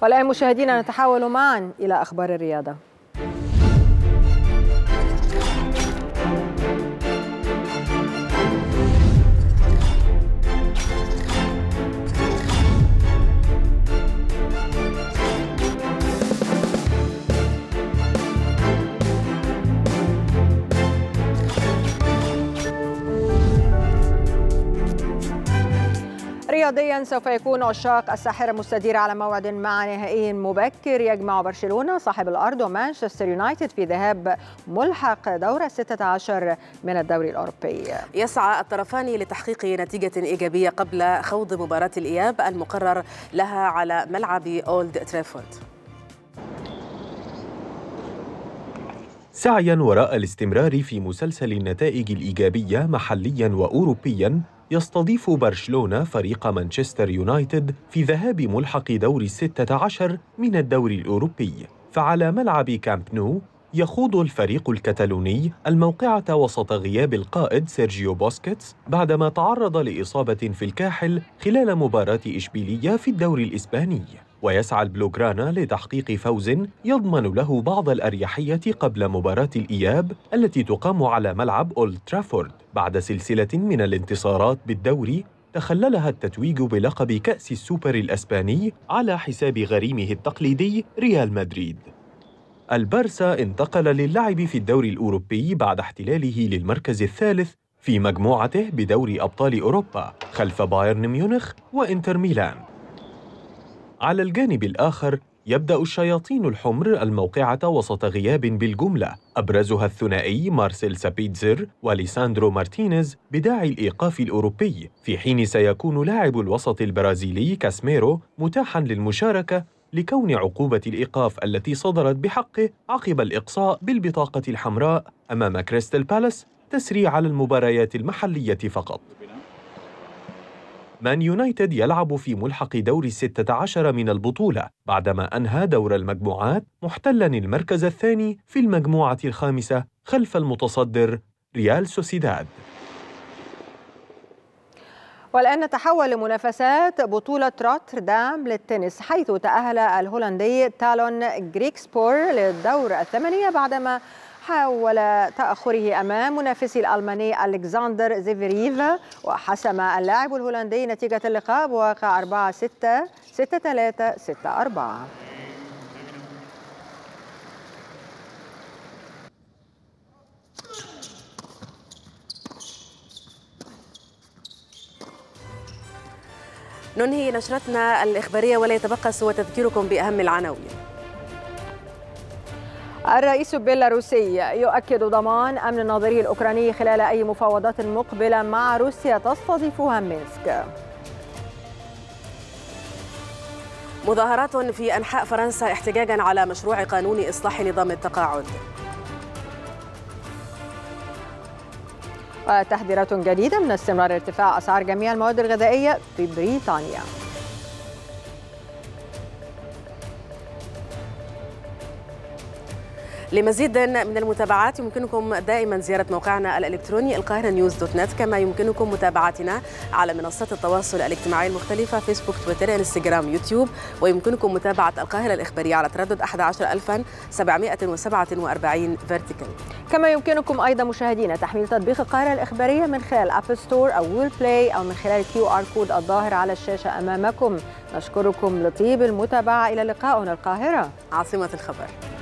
والآن مشاهدينا نتحول معا إلى أخبار الرياضة رياضيا سوف يكون عشاق الساحره مستديره على موعد مع نهائي مبكر يجمع برشلونه صاحب الارض ومانشستر يونايتد في ذهاب ملحق دورة 16 من الدوري الاوروبي. يسعى الطرفان لتحقيق نتيجه ايجابيه قبل خوض مباراه الاياب المقرر لها على ملعب اولد ترافورد. سعيا وراء الاستمرار في مسلسل النتائج الايجابيه محليا واوروبيا يستضيف برشلونة فريق مانشستر يونايتد في ذهاب ملحق دور الستة عشر من الدوري الأوروبي فعلى ملعب كامب نو يخوض الفريق الكتالوني الموقعة وسط غياب القائد سيرجيو بوسكيتس بعدما تعرض لإصابة في الكاحل خلال مباراة إشبيلية في الدوري الإسباني ويسعى البلوغرانا لتحقيق فوز يضمن له بعض الأريحية قبل مباراة الإياب التي تقام على ملعب أولد ترافورد بعد سلسلة من الانتصارات بالدوري تخللها التتويج بلقب كأس السوبر الأسباني على حساب غريمه التقليدي ريال مدريد البارسا انتقل للعب في الدوري الأوروبي بعد احتلاله للمركز الثالث في مجموعته بدوري أبطال أوروبا خلف بايرن ميونخ وإنتر ميلان على الجانب الآخر يبدأ الشياطين الحمر الموقعة وسط غياب بالجملة أبرزها الثنائي مارسيل سابيتزر وليساندرو مارتينيز بداعي الإيقاف الأوروبي في حين سيكون لاعب الوسط البرازيلي كاسميرو متاحا للمشاركة لكون عقوبة الإيقاف التي صدرت بحقه عقب الإقصاء بالبطاقة الحمراء أمام كريستال بالاس تسري على المباريات المحلية فقط مان يونايتد يلعب في ملحق دور الستة عشر من البطولة بعدما أنهى دور المجموعات محتلا المركز الثاني في المجموعة الخامسة خلف المتصدر ريال سوسيداد والآن نتحول لمنافسات بطولة روتردام للتنس حيث تأهل الهولندي تالون جريكسبور للدور الثمانية بعدما حاول تأخره أمام منافسي الألماني ألكساندر زيفريف وحسم اللاعب الهولندي نتيجة اللقاء بواقع 4 6 6 3 6 4 ننهي نشرتنا الإخبارية ولا يتبقى سوى تذكيركم بأهم العناوين الرئيس البيلاروسي يؤكد ضمان أمن الناظري الأوكراني خلال أي مفاوضات مقبلة مع روسيا تستضيفها مينسك مظاهرات في أنحاء فرنسا احتجاجا على مشروع قانون إصلاح نظام التقاعد وتحذيرات جديدة من استمرار ارتفاع أسعار جميع المواد الغذائية في بريطانيا لمزيد من المتابعات يمكنكم دائما زيارة موقعنا الإلكتروني القاهرة نيوز دوت نت كما يمكنكم متابعتنا على منصات التواصل الاجتماعي المختلفة فيسبوك تويتر انستجرام يوتيوب ويمكنكم متابعة القاهرة الإخبارية على تردد 11747 فيرتيكال كما يمكنكم أيضا مشاهدينا تحميل تطبيق القاهرة الإخبارية من خلال أب ستور أو جوجل بلاي أو من خلال كيو آر كود الظاهر على الشاشة أمامكم نشكركم لطيب المتابعة إلى لقاءنا القاهرة عاصمة الخبر